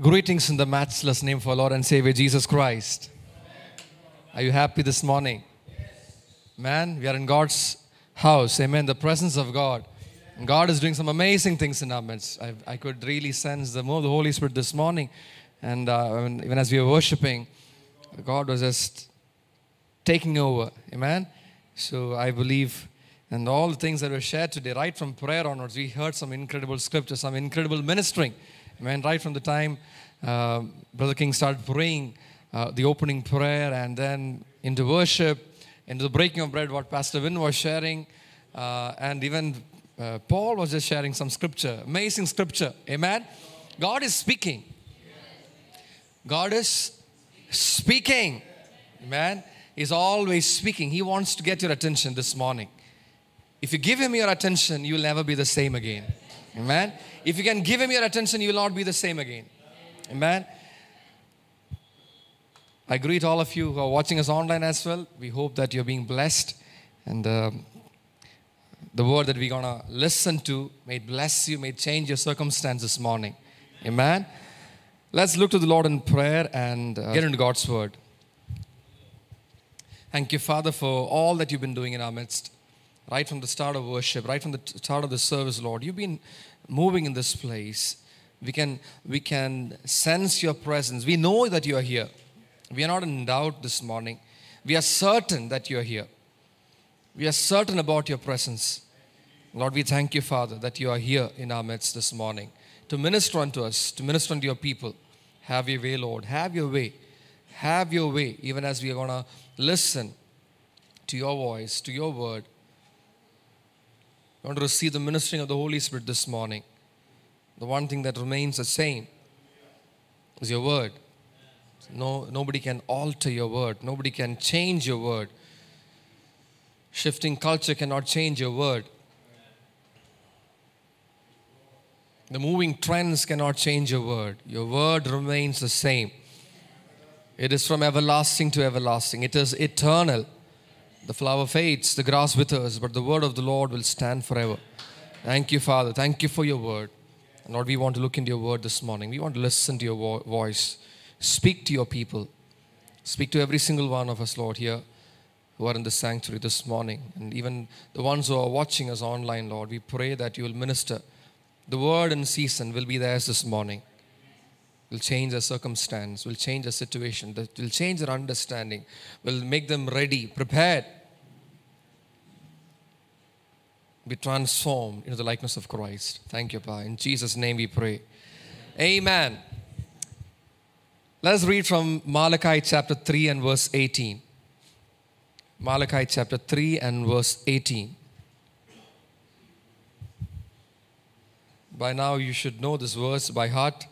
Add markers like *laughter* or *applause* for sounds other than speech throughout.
Greetings in the matchless name for Lord and Savior Jesus Christ. Are you happy this morning? Man, we are in God's house. Amen. The presence of God. And God is doing some amazing things in our midst. I, I could really sense the move of the Holy Spirit this morning. And uh, even as we were worshiping, God was just taking over. Amen. So I believe and all the things that were shared today, right from prayer onwards, we heard some incredible scriptures, some incredible ministering. When right from the time uh, Brother King started praying uh, the opening prayer and then into worship, into the breaking of bread, what Pastor Vin was sharing, uh, and even uh, Paul was just sharing some scripture, amazing scripture. Amen. God is speaking. God is speaking. Amen. He's always speaking. He wants to get your attention this morning. If you give him your attention, you'll never be the same again. Amen. If you can give him your attention, you will not be the same again. Amen. I greet all of you who are watching us online as well. We hope that you're being blessed and uh, the word that we're going to listen to may bless you, may change your circumstance this morning. Amen. Let's look to the Lord in prayer and uh, get into God's word. Thank you, Father, for all that you've been doing in our midst right from the start of worship, right from the start of the service, Lord. You've been moving in this place. We can, we can sense your presence. We know that you are here. We are not in doubt this morning. We are certain that you are here. We are certain about your presence. Lord, we thank you, Father, that you are here in our midst this morning to minister unto us, to minister unto your people. Have your way, Lord. Have your way. Have your way, even as we are going to listen to your voice, to your word. You want to receive the ministering of the Holy Spirit this morning. The one thing that remains the same is your word. No, nobody can alter your word. Nobody can change your word. Shifting culture cannot change your word. The moving trends cannot change your word. Your word remains the same. It is from everlasting to everlasting. It is eternal. The flower fades, the grass withers, but the word of the Lord will stand forever. Thank you, Father. Thank you for your word. Lord, we want to look into your word this morning. We want to listen to your vo- voice. Speak to your people. Speak to every single one of us, Lord, here who are in the sanctuary this morning. And even the ones who are watching us online, Lord, we pray that you will minister. The word in season will be theirs this morning. Will change their circumstance, will change their situation, will change their understanding, will make them ready, prepared be transformed into the likeness of Christ. Thank you, Pa. In Jesus' name we pray. Amen. Amen. Let us read from Malachi chapter 3 and verse 18. Malachi chapter 3 and verse 18. By now, you should know this verse by heart.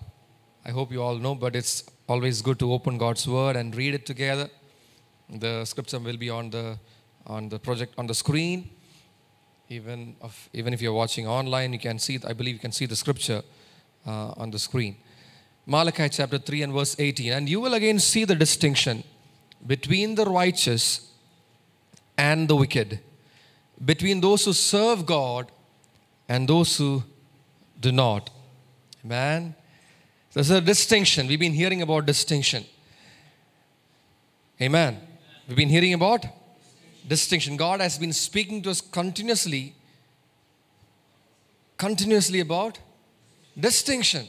I hope you all know, but it's always good to open God's word and read it together. The scripture will be on the on the project on the screen even if, even if you're watching online, you can see, I believe you can see the scripture uh, on the screen. Malachi chapter 3 and verse 18. And you will again see the distinction between the righteous and the wicked, between those who serve God and those who do not. Amen. there's a distinction. We've been hearing about distinction. Amen. We've been hearing about distinction. God has been speaking to us continuously, continuously about distinction.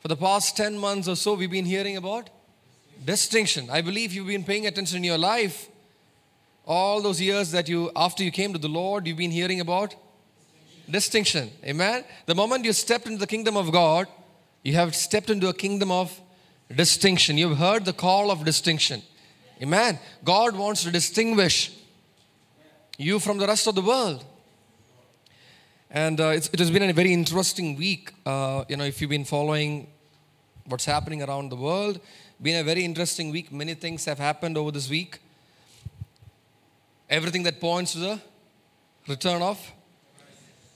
For the past 10 months or so, we've been hearing about distinction. I believe you've been paying attention in your life. All those years that you, after you came to the Lord, you've been hearing about distinction. Amen. The moment you stepped into the kingdom of God, you have stepped into a kingdom of distinction. You've heard the call of distinction. Amen. God wants to distinguish you from the rest of the world. And uh, it has been a very interesting week. Uh, you know, if you've been following what's happening around the world, been a very interesting week. Many things have happened over this week. Everything that points to the return of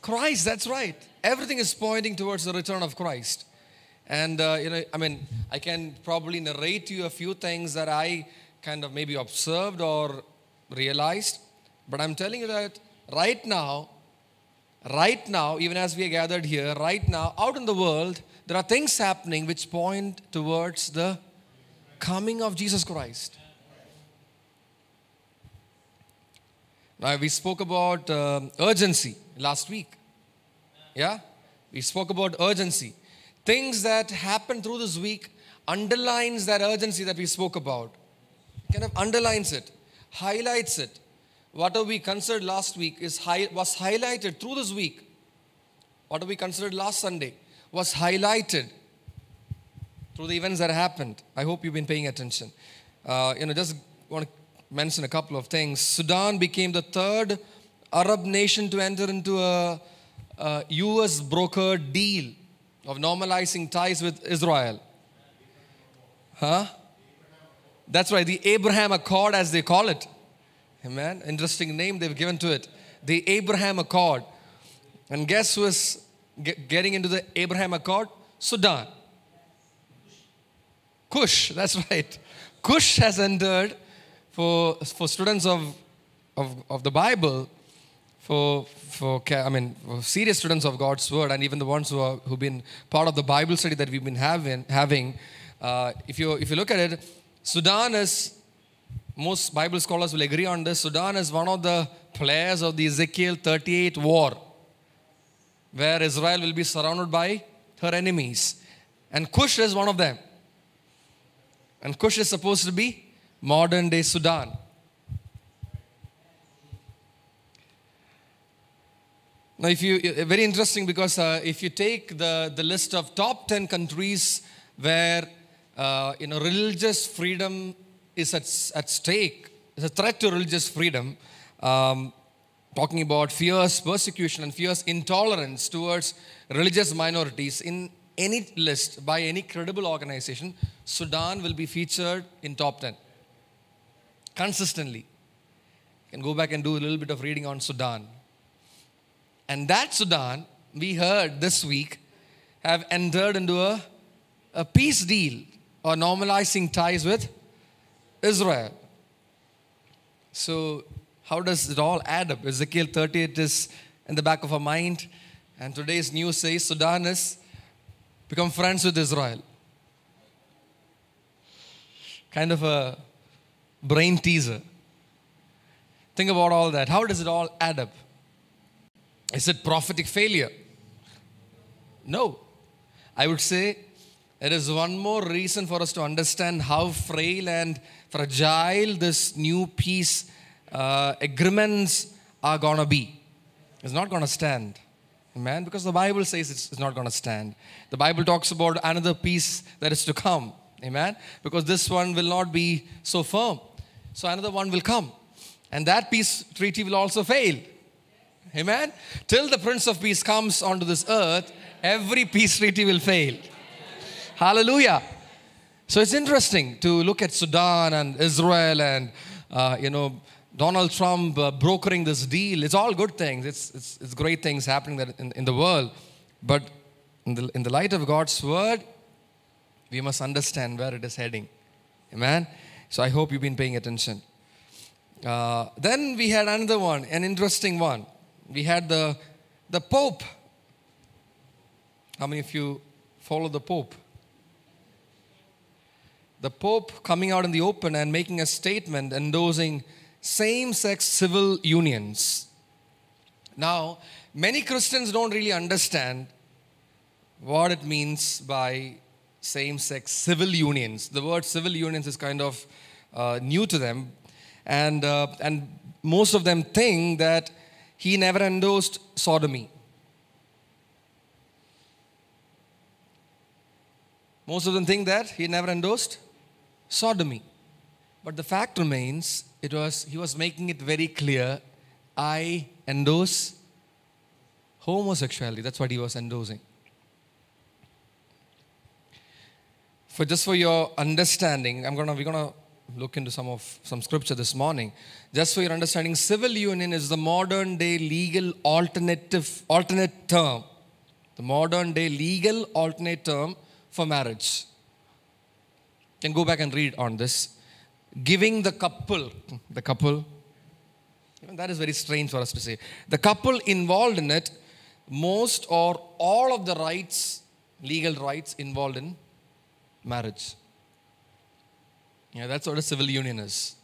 Christ. That's right. Everything is pointing towards the return of Christ. And, uh, you know, I mean, I can probably narrate you a few things that I kind of maybe observed or realized. But I'm telling you that right now, right now, even as we are gathered here, right now, out in the world, there are things happening which point towards the coming of Jesus Christ. Now, we spoke about uh, urgency last week. Yeah? We spoke about urgency. Things that happened through this week underlines that urgency that we spoke about kind of underlines it, highlights it. Whatever we considered last week is high, was highlighted through this week. Whatever we considered last Sunday was highlighted through the events that happened. I hope you've been paying attention. Uh, you know, just want to mention a couple of things. Sudan became the third Arab nation to enter into a, a U.S. brokered deal of normalizing ties with Israel. Huh? That's why the Abraham Accord, as they call it. Amen. Interesting name they've given to it. The Abraham Accord. And guess who is getting into the Abraham Accord? Sudan. Cush, that's *laughs* right. Cush has entered for, for students of, of, of the Bible, for, for I mean, for serious students of God's Word, and even the ones who who've been part of the Bible study that we've been having. having uh, if, you, if you look at it, Sudan is, most Bible scholars will agree on this, Sudan is one of the players of the Ezekiel 38 war, where Israel will be surrounded by her enemies. And Cush is one of them. And Cush is supposed to be modern day Sudan. Now, if you, eh, very interesting because uh, if you take the, the list of top 10 countries where uh, you know, religious freedom is at, at stake. It's a threat to religious freedom. Um, talking about fierce persecution and fierce intolerance towards religious minorities in any list by any credible organization, Sudan will be featured in top 10 consistently. You can go back and do a little bit of reading on Sudan. And that Sudan, we heard this week, have entered into a, a peace deal or normalizing ties with Israel. So, how does it all add up? Ezekiel 38 is in the back of our mind, and today's news says Sudan has become friends with Israel. Kind of a brain teaser. Think about all that. How does it all add up? Is it prophetic failure? No. I would say it is one more reason for us to understand how frail and fragile this new peace uh, agreements are going to be. It's not going to stand. Amen? Because the Bible says it's, it's not going to stand. The Bible talks about another peace that is to come. Amen? Because this one will not be so firm. So another one will come. And that peace treaty will also fail. Amen? Till the Prince of Peace comes onto this earth, every peace treaty will fail. Hallelujah. So it's interesting to look at Sudan and Israel and, uh, you know, Donald Trump uh, brokering this deal. It's all good things. It's, it's, it's great things happening in, in the world. But in the, in the light of God's word, we must understand where it is heading. Amen. So I hope you've been paying attention. Uh, then we had another one, an interesting one. We had the, the Pope. How many of you follow the Pope? the Pope coming out in the open and making a statement endorsing same sex civil unions. Now, many Christians don't really understand what it means by same sex civil unions. The word civil unions is kind of uh, new to them, and, uh, and most of them think that he never endorsed sodomy. Most of them think that he never endorsed sodomy. But the fact remains, it was, he was making it very clear I endorse homosexuality. That's what he was endorsing. For just for your understanding, I'm gonna we're gonna look into some of some scripture this morning. Just for your understanding, civil union is the modern day legal alternative alternate term. The modern day legal alternate term for marriage can go back and read on this. Giving the couple, the couple, even that is very strange for us to say. The couple involved in it, most or all of the rights, legal rights involved in marriage. Yeah, that's what a civil union is.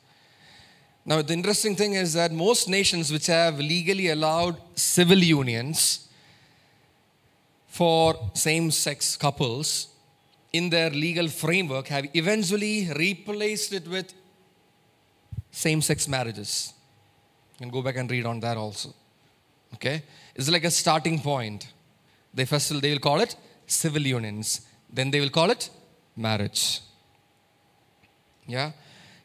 Now, the interesting thing is that most nations which have legally allowed civil unions for same sex couples in their legal framework have eventually replaced it with same sex marriages. You can go back and read on that also. Okay? It's like a starting point. They first they will call it civil unions, then they will call it marriage. Yeah?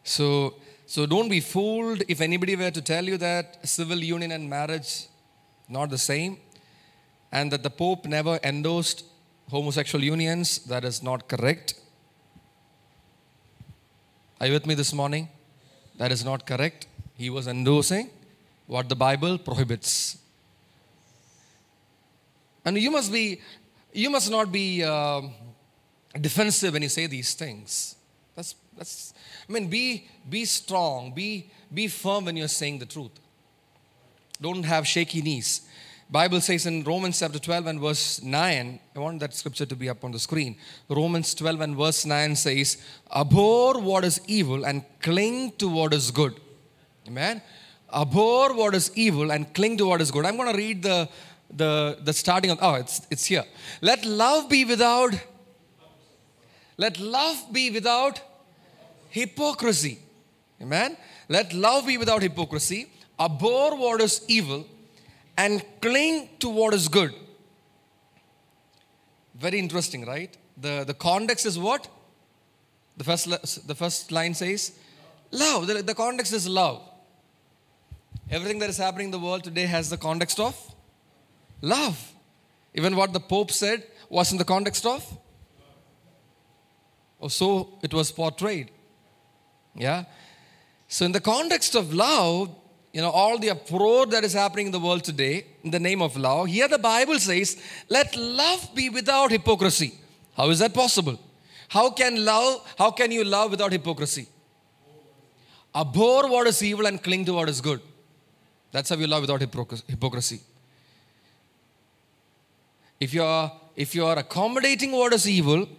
So, so don't be fooled if anybody were to tell you that civil union and marriage not the same and that the pope never endorsed homosexual unions, that is not correct. Are you with me this morning? That is not correct. He was endorsing what the Bible prohibits. And you must be, you must not be uh, defensive when you say these things. That's, that's, I mean, be, be strong, be, be firm when you're saying the truth. Don't have shaky knees. Bible says in Romans chapter 12 and verse 9, I want that scripture to be up on the screen. Romans 12 and verse 9 says, Abhor what is evil and cling to what is good. Amen. Abhor what is evil and cling to what is good. I'm going to read the, the, the starting of, oh, it's, it's here. Let love be without, let love be without hypocrisy. Amen. Let love be without hypocrisy. Abhor what is evil and cling to what is good. Very interesting, right? The, the context is what? The first, the first line says, love. The, the context is love. Everything that is happening in the world today has the context of love. Even what the Pope said was in the context of, or so it was portrayed. Yeah? So, in the context of love, you know, all the uproar that is happening in the world today in the name of love, here the Bible says, let love be without hypocrisy. How is that possible? How can love, how can you love without hypocrisy? Abhor what is evil and cling to what is good. That's how you love without hypocrisy. If you are if you are accommodating what is evil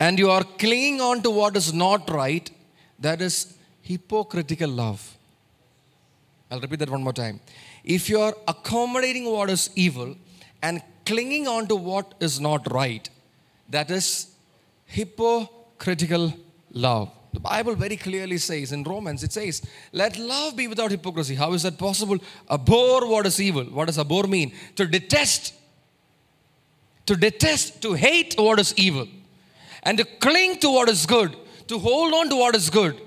and you are clinging on to what is not right, that is hypocritical love. I'll repeat that one more time. If you are accommodating what is evil and clinging on to what is not right, that is hypocritical love. The Bible very clearly says in Romans, it says, let love be without hypocrisy. How is that possible? Abhor what is evil. What does abhor mean? To detest. To detest, to hate what is evil. And to cling to what is good. To hold on to what is good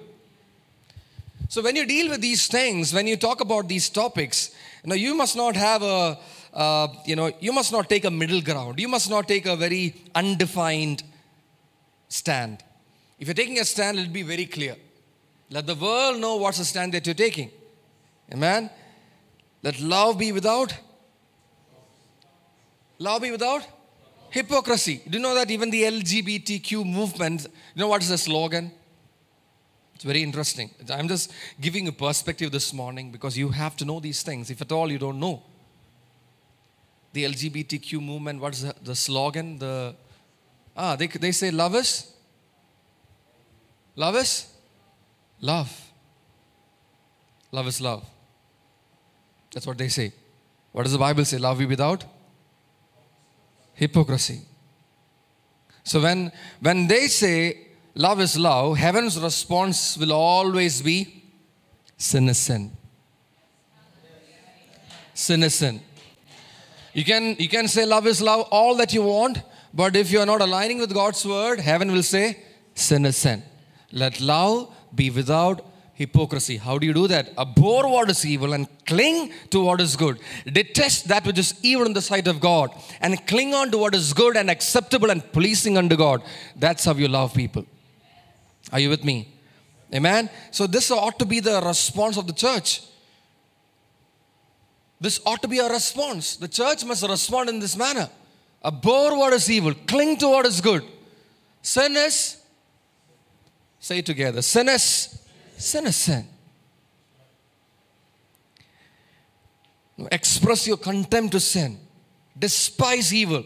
so when you deal with these things, when you talk about these topics, you you must not have a, uh, you know, you must not take a middle ground. You must not take a very undefined stand. If you're taking a stand, it'll be very clear. Let the world know what's the stand that you're taking. Amen. Let love be without. Love be without hypocrisy. Do you know that even the LGBTQ movement, you know what is the slogan? It's very interesting. I'm just giving a perspective this morning because you have to know these things. If at all you don't know, the LGBTQ movement, what's the, the slogan? The ah, they, they say love is love is love. Love is love. That's what they say. What does the Bible say? Love you without hypocrisy. So when when they say love is love, heaven's response will always be sin is sin. Sin is sin. You can, you can say love is love all that you want, but if you are not aligning with God's word, heaven will say sin is sin. Let love be without hypocrisy. How do you do that? Abhor what is evil and cling to what is good. Detest that which is evil in the sight of God and cling on to what is good and acceptable and pleasing unto God. That's how you love people. Are you with me? Amen. So, this ought to be the response of the church. This ought to be a response. The church must respond in this manner abhor what is evil, cling to what is good. Sin is, say together, sin is, sin is sin. Express your contempt to sin, despise evil,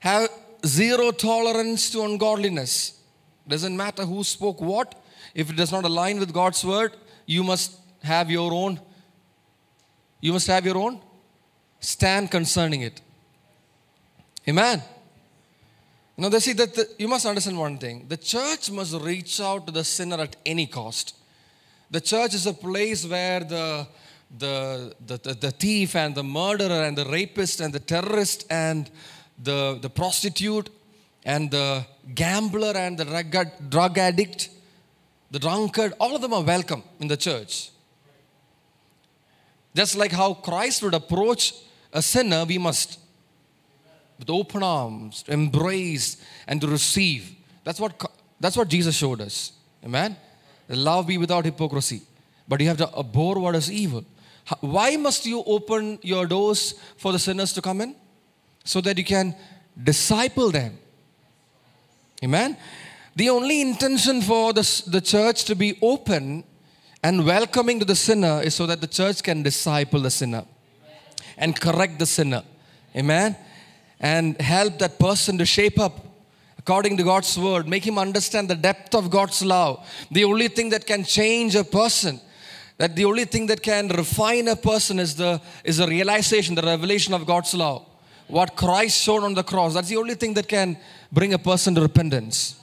have zero tolerance to ungodliness doesn't matter who spoke what. If it does not align with God's word, you must have your own. You must have your own stand concerning it. Amen. Now, they see that the, you must understand one thing the church must reach out to the sinner at any cost. The church is a place where the, the, the, the, the thief and the murderer and the rapist and the terrorist and the, the prostitute and the gambler and the drug addict, the drunkard, all of them are welcome in the church. Just like how Christ would approach a sinner, we must with open arms, embrace and to receive. That's what, that's what Jesus showed us. Amen? Love be without hypocrisy. But you have to abhor what is evil. Why must you open your doors for the sinners to come in? So that you can disciple them Amen. The only intention for the, the church to be open and welcoming to the sinner is so that the church can disciple the sinner and correct the sinner. Amen. And help that person to shape up according to God's word, make him understand the depth of God's love. The only thing that can change a person, that the only thing that can refine a person is the is the realization, the revelation of God's love. What Christ showed on the cross. That's the only thing that can bring a person to repentance.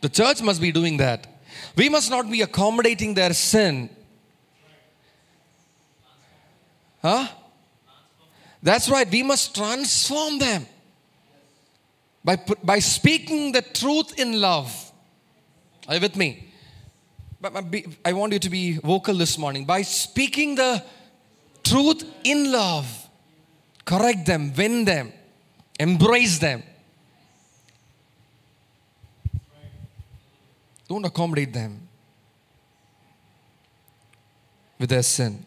The church must be doing that. We must not be accommodating their sin. Huh? That's right. We must transform them by, by speaking the truth in love. Are you with me? I want you to be vocal this morning. By speaking the truth in love, correct them, win them, embrace them. Don't accommodate them with their sin.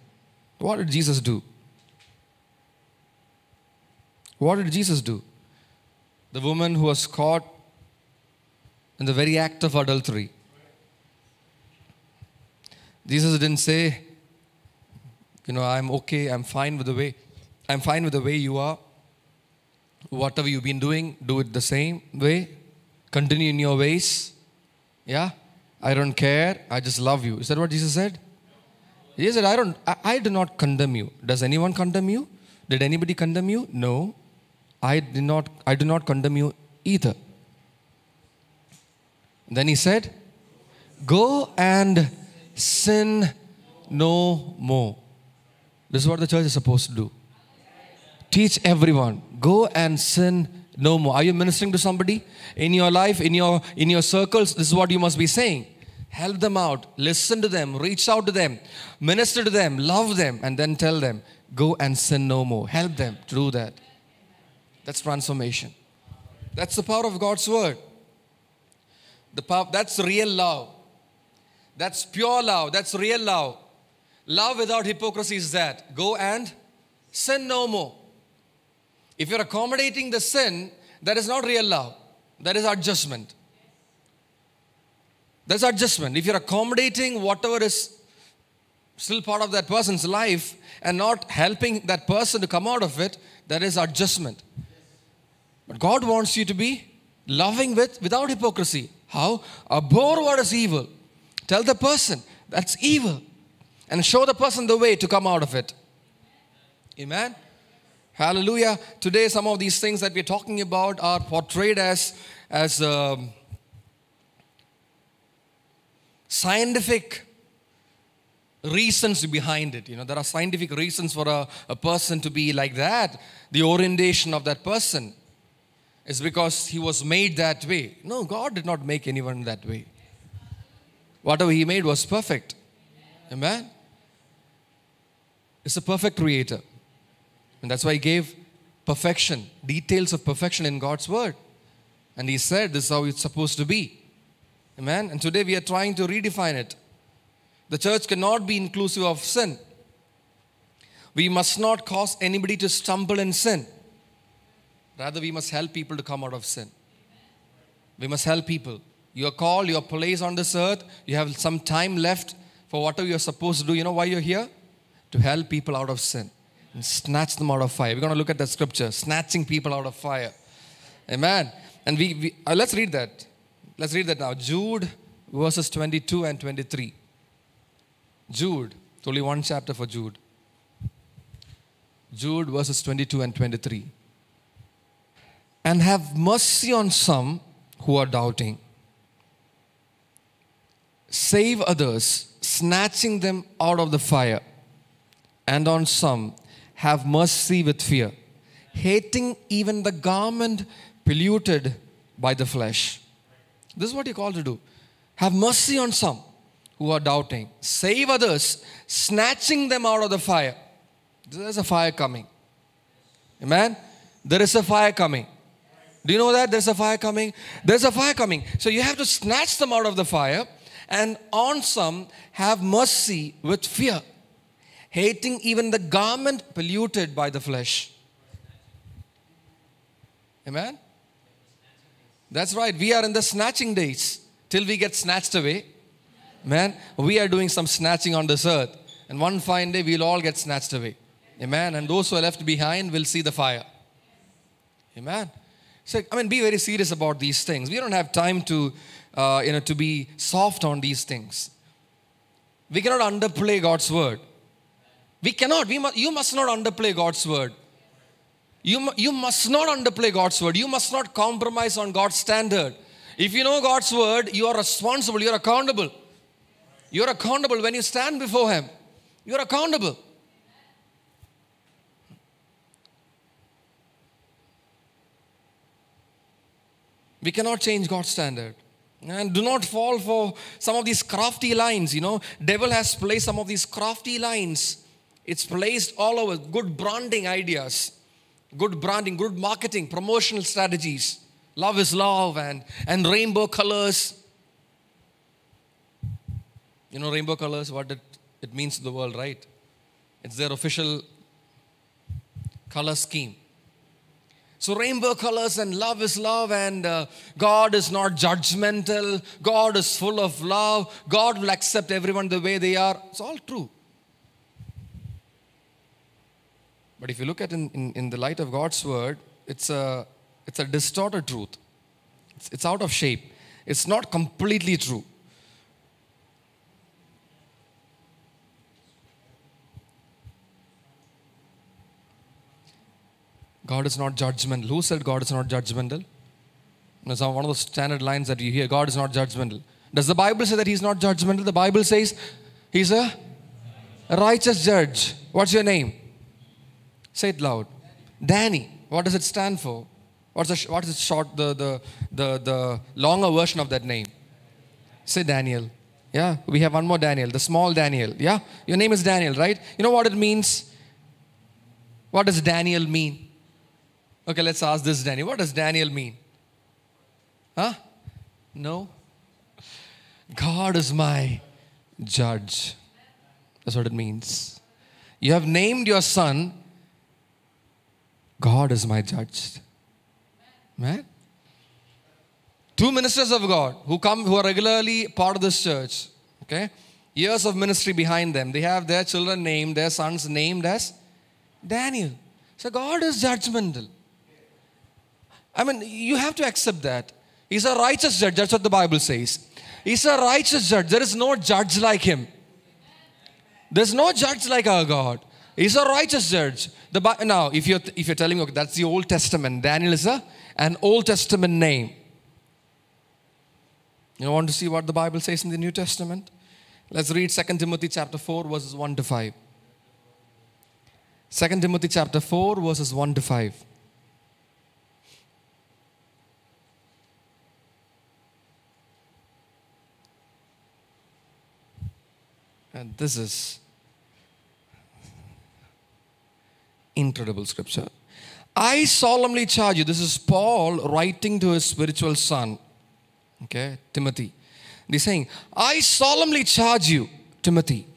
What did Jesus do? What did Jesus do? The woman who was caught in the very act of adultery. Jesus didn't say, you know, I'm okay, I'm fine with the way, I'm fine with the way you are. Whatever you've been doing, do it the same way. Continue in your ways. Yeah? I don't care. I just love you. Is that what Jesus said? He said, I, don't, I, I do not condemn you. Does anyone condemn you? Did anybody condemn you? No. I, did not, I do not condemn you either. Then he said, Go and sin no more. This is what the church is supposed to do. Teach everyone. Go and sin no more are you ministering to somebody in your life in your in your circles this is what you must be saying help them out listen to them reach out to them minister to them love them and then tell them go and sin no more help them to do that that's transformation that's the power of god's word the power, that's real love that's pure love that's real love love without hypocrisy is that go and sin no more if you're accommodating the sin, that is not real love, that is adjustment. That's adjustment. If you're accommodating whatever is still part of that person's life and not helping that person to come out of it, that is adjustment. But God wants you to be loving with without hypocrisy. How? Abhor what is evil. Tell the person that's evil and show the person the way to come out of it. Amen. Hallelujah. Today, some of these things that we're talking about are portrayed as, as um, scientific reasons behind it. You know, there are scientific reasons for a, a person to be like that. The orientation of that person is because he was made that way. No, God did not make anyone that way. Whatever he made was perfect. Amen. It's a perfect creator. And that's why he gave perfection, details of perfection in God's word. And he said, This is how it's supposed to be. Amen. And today we are trying to redefine it. The church cannot be inclusive of sin. We must not cause anybody to stumble in sin. Rather, we must help people to come out of sin. We must help people. Your call, your place on this earth, you have some time left for whatever you're supposed to do. You know why you're here? To help people out of sin and snatch them out of fire. We're going to look at that scripture, snatching people out of fire. Amen. And we, we uh, let's read that. Let's read that now. Jude verses 22 and 23. Jude, it's only one chapter for Jude. Jude verses 22 and 23. And have mercy on some who are doubting. Save others, snatching them out of the fire, and on some have mercy with fear, hating even the garment polluted by the flesh. This is what you're called to do. Have mercy on some who are doubting. Save others, snatching them out of the fire. There's a fire coming. Amen? There is a fire coming. Do you know that? There's a fire coming. There's a fire coming. So you have to snatch them out of the fire and on some have mercy with fear hating even the garment polluted by the flesh. Amen? That's right. We are in the snatching days till we get snatched away. Man, we are doing some snatching on this earth. And one fine day, we'll all get snatched away. Amen. And those who are left behind will see the fire. Amen. So, I mean, be very serious about these things. We don't have time to, uh, you know, to be soft on these things. We cannot underplay God's word. We cannot. We must, you must not underplay God's word. You, you must not underplay God's word. You must not compromise on God's standard. If you know God's word, you are responsible, you're accountable. You're accountable when you stand before Him. You're accountable. We cannot change God's standard. And do not fall for some of these crafty lines. You know, devil has placed some of these crafty lines it's placed all over good branding ideas, good branding, good marketing, promotional strategies. Love is love and, and rainbow colors. You know, rainbow colors, what it, it means to the world, right? It's their official color scheme. So, rainbow colors and love is love, and uh, God is not judgmental. God is full of love. God will accept everyone the way they are. It's all true. But if you look at in, in, in the light of God's word, it's a, it's a distorted truth. It's, it's out of shape. It's not completely true. God is not judgmental. Who said God is not judgmental? That's one of those standard lines that you hear God is not judgmental. Does the Bible say that He's not judgmental? The Bible says He's a righteous judge. What's your name? Say it loud. Danny. What does it stand for? What's the, what is the short, the, the, the, the longer version of that name? Say Daniel. Yeah, we have one more Daniel, the small Daniel. Yeah, your name is Daniel, right? You know what it means? What does Daniel mean? Okay, let's ask this Daniel. What does Daniel mean? Huh? No. God is my judge. That's what it means. You have named your son God is my judge. Man. Two ministers of God who come, who are regularly part of this church, okay? Years of ministry behind them. They have their children named, their sons named as Daniel. So God is judgmental. I mean, you have to accept that. He's a righteous judge. That's what the Bible says. He's a righteous judge. There is no judge like him. There's no judge like our God. He's a righteous judge. The, now, if you're, if you're telling me, okay, that's the Old Testament, Daniel is a, an Old Testament name. You want to see what the Bible says in the New Testament? Let's read 2 Timothy chapter 4, verses 1 to 5. 2 Timothy chapter 4, verses 1 to 5. And this is incredible scripture. I solemnly charge you, this is Paul writing to his spiritual son, okay, Timothy. He's saying, I solemnly charge you, Timothy,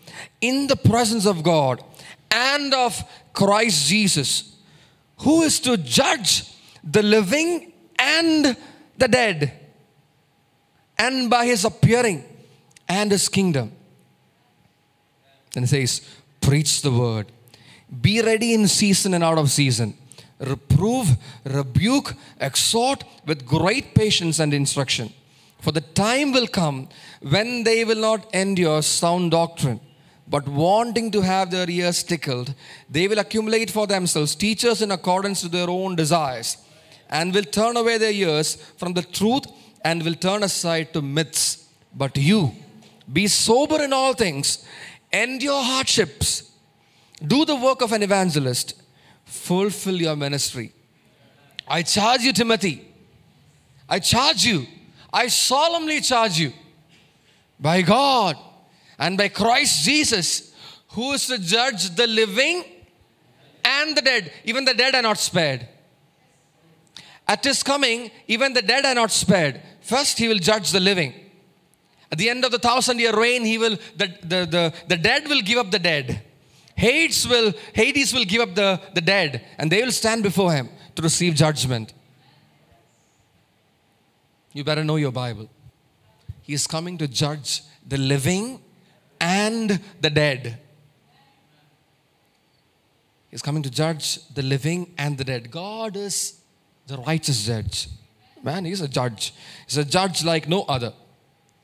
in the presence of God and of Christ Jesus, who is to judge the living and the dead, and by his appearing and his kingdom. Then he says, Preach the word. Be ready in season and out of season. Reprove, rebuke, exhort with great patience and instruction. For the time will come when they will not endure sound doctrine, but wanting to have their ears tickled, they will accumulate for themselves teachers in accordance to their own desires, and will turn away their ears from the truth and will turn aside to myths. But you, be sober in all things, endure hardships do the work of an evangelist, fulfill your ministry. I charge you, Timothy. I charge you. I solemnly charge you by God and by Christ Jesus, who is to judge the living and the dead. Even the dead are not spared. At his coming, even the dead are not spared. First, he will judge the living. At the end of the thousand year reign, he will the, the, the, the dead will give up the dead. Hades will, Hades will give up the, the dead and they will stand before him to receive judgment. You better know your Bible. He is coming to judge the living and the dead. He's coming to judge the living and the dead. God is the righteous judge. Man, he's a judge. He's a judge like no other.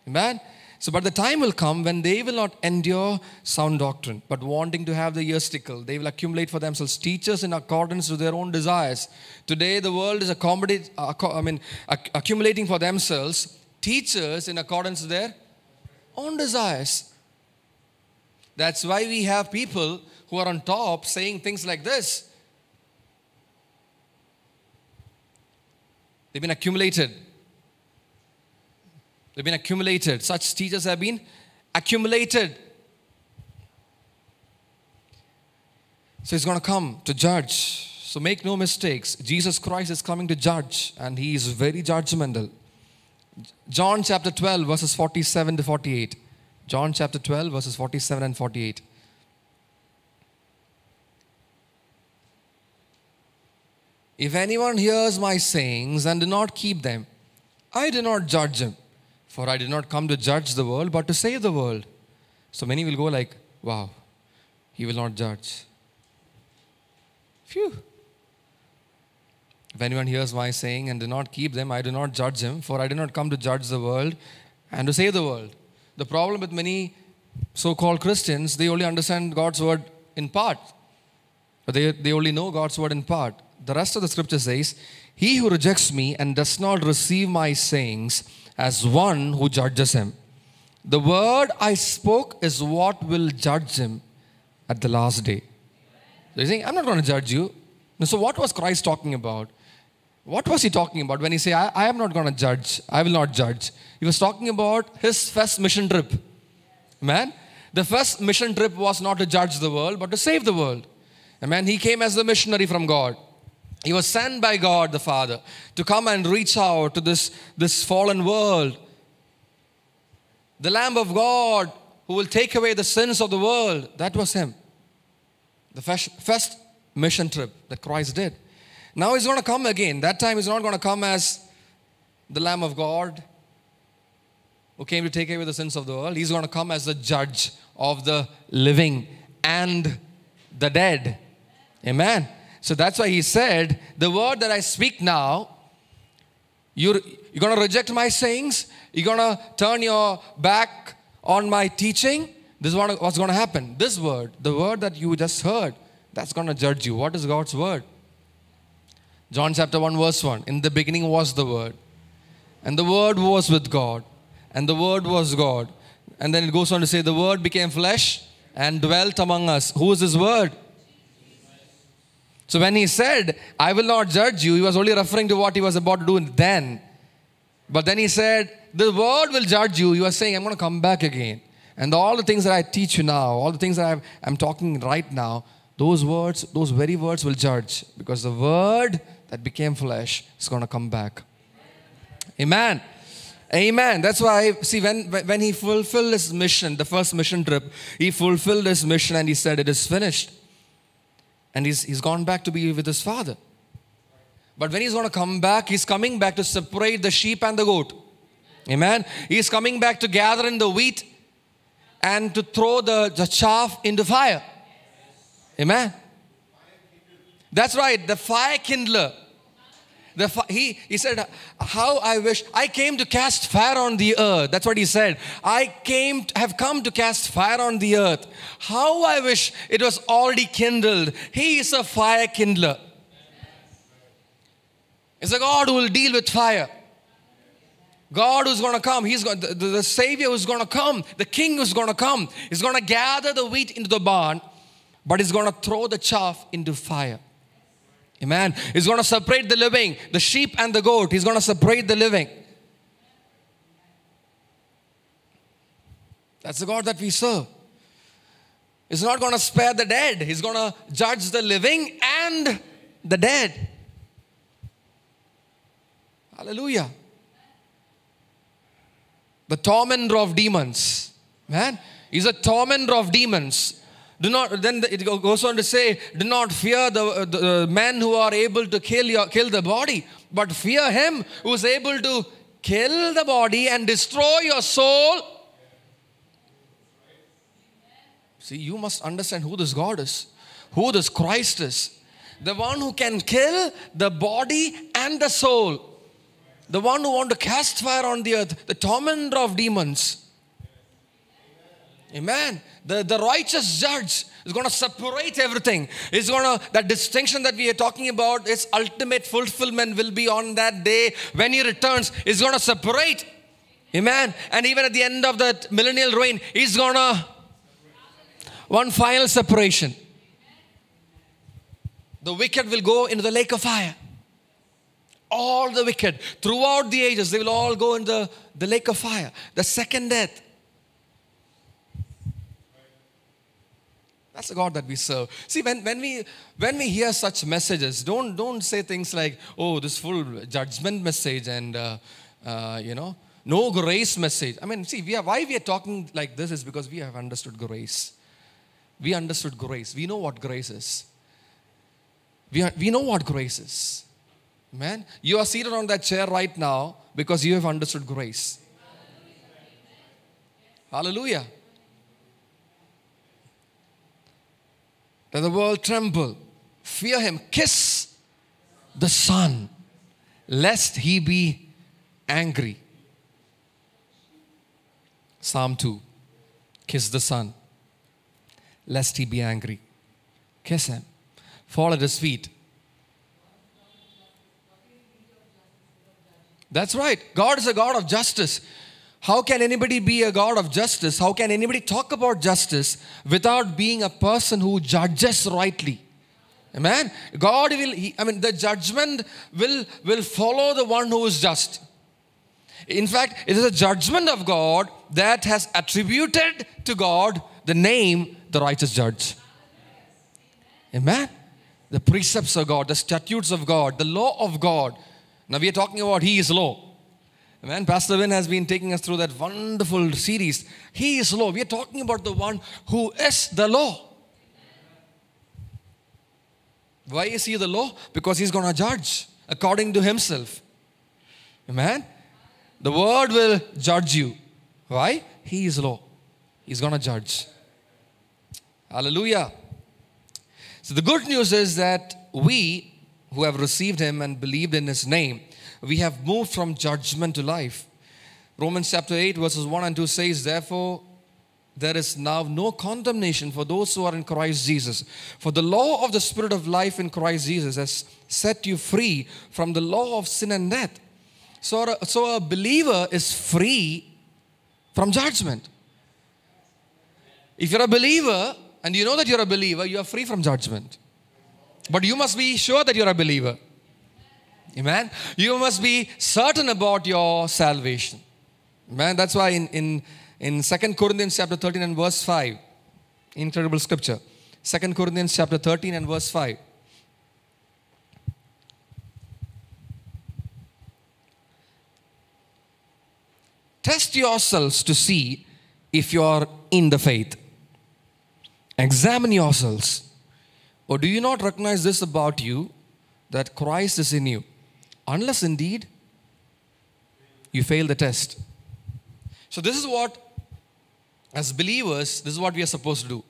Man, so, but the time will come when they will not endure sound doctrine, but wanting to have the ears tickled, they will accumulate for themselves teachers in accordance to their own desires. Today, the world is accommodate, I mean, accumulating for themselves teachers in accordance to their own desires. That's why we have people who are on top saying things like this. They've been accumulated They've been accumulated. Such teachers have been accumulated. So he's going to come to judge. So make no mistakes. Jesus Christ is coming to judge, and he is very judgmental. John chapter 12, verses 47 to 48. John chapter 12, verses 47 and 48. If anyone hears my sayings and do not keep them, I do not judge him. For I did not come to judge the world, but to save the world. So many will go like, wow, he will not judge. Phew. If anyone hears my saying and do not keep them, I do not judge him, for I did not come to judge the world and to save the world. The problem with many so called Christians, they only understand God's word in part. They, they only know God's word in part. The rest of the scripture says, He who rejects me and does not receive my sayings as one who judges him. The word I spoke is what will judge him at the last day. So he's saying, I'm not going to judge you. So, what was Christ talking about? What was he talking about when he said, I, I am not going to judge, I will not judge? He was talking about his first mission trip. Man, the first mission trip was not to judge the world, but to save the world. Amen. He came as a missionary from God. He was sent by God the Father to come and reach out to this, this fallen world. The Lamb of God who will take away the sins of the world, that was Him. The first mission trip that Christ did. Now He's going to come again. That time He's not going to come as the Lamb of God who came to take away the sins of the world. He's going to come as the judge of the living and the dead. Amen. So that's why he said, The word that I speak now, you're, you're going to reject my sayings, you're going to turn your back on my teaching. This is what, what's going to happen. This word, the word that you just heard, that's going to judge you. What is God's word? John chapter 1, verse 1. In the beginning was the word, and the word was with God, and the word was God. And then it goes on to say, The word became flesh and dwelt among us. Who is this word? So when he said, I will not judge you, he was only referring to what he was about to do then. But then he said, The word will judge you. You are saying, I'm going to come back again. And all the things that I teach you now, all the things that i I'm talking right now, those words, those very words will judge because the word that became flesh is going to come back. Amen. Amen. That's why, see, when, when he fulfilled his mission, the first mission trip, he fulfilled his mission and he said, It is finished and he's, he's gone back to be with his father. But when he's going to come back, he's coming back to separate the sheep and the goat. Amen. He's coming back to gather in the wheat and to throw the, the chaff into fire. Amen. That's right, the fire kindler the, he, he said, How I wish I came to cast fire on the earth. That's what he said. I came have come to cast fire on the earth. How I wish it was already kindled. He is a fire kindler. It's a God who will deal with fire. God who's going to come, he's going, the, the Savior who's going to come, the King who's going to come, He's going to gather the wheat into the barn, but he's going to throw the chaff into fire. Amen. He's going to separate the living, the sheep and the goat. He's going to separate the living. That's the God that we serve. He's not going to spare the dead, He's going to judge the living and the dead. Hallelujah. The tormentor of demons. Man, he's a tormentor of demons. Do not, then it goes on to say, do not fear the, the men who are able to kill, your, kill the body, but fear him who is able to kill the body and destroy your soul. See, you must understand who this God is, who this Christ is. The one who can kill the body and the soul. The one who want to cast fire on the earth, the tormentor of demons. Amen. The, the righteous judge is going to separate everything. Is going to, that distinction that we are talking about, its ultimate fulfillment will be on that day when he returns, is going to separate. Amen. And even at the end of the millennial reign, he's going to, one final separation. The wicked will go into the lake of fire. All the wicked, throughout the ages, they will all go in the, the lake of fire. The second death That's the God that we serve. See, when, when, we, when we hear such messages, don't, don't say things like, oh, this full judgment message and, uh, uh, you know, no grace message. I mean, see, we are, why we are talking like this is because we have understood grace. We understood grace. We know what grace is. We, are, we know what grace is. Man, you are seated on that chair right now because you have understood grace. Hallelujah. Let the world tremble. Fear him. Kiss the Son, lest he be angry. Psalm 2. Kiss the Son, lest he be angry. Kiss him. Fall at his feet. That's right. God is a God of justice. How can anybody be a God of justice? How can anybody talk about justice without being a person who judges rightly? Amen. God will, he, I mean, the judgment will, will follow the one who is just. In fact, it is a judgment of God that has attributed to God the name the righteous judge. Amen. The precepts of God, the statutes of God, the law of God. Now we are talking about He is law. Amen. Pastor Win has been taking us through that wonderful series. He is law. We are talking about the one who is the law. Why is he the law? Because he's going to judge according to himself. Amen. The word will judge you. Why? He is law. He's going to judge. Hallelujah. So the good news is that we who have received him and believed in his name, we have moved from judgment to life. Romans chapter 8, verses 1 and 2 says, Therefore, there is now no condemnation for those who are in Christ Jesus. For the law of the Spirit of life in Christ Jesus has set you free from the law of sin and death. So, so a believer is free from judgment. If you're a believer and you know that you're a believer, you are free from judgment. But you must be sure that you're a believer. Amen. You must be certain about your salvation. Amen. That's why in, in, in 2 Corinthians chapter 13 and verse 5, incredible scripture. 2 Corinthians chapter 13 and verse 5. Test yourselves to see if you are in the faith. Examine yourselves. Or do you not recognize this about you that Christ is in you? unless indeed you fail the test. So, this is what, as believers, this is what we are supposed to do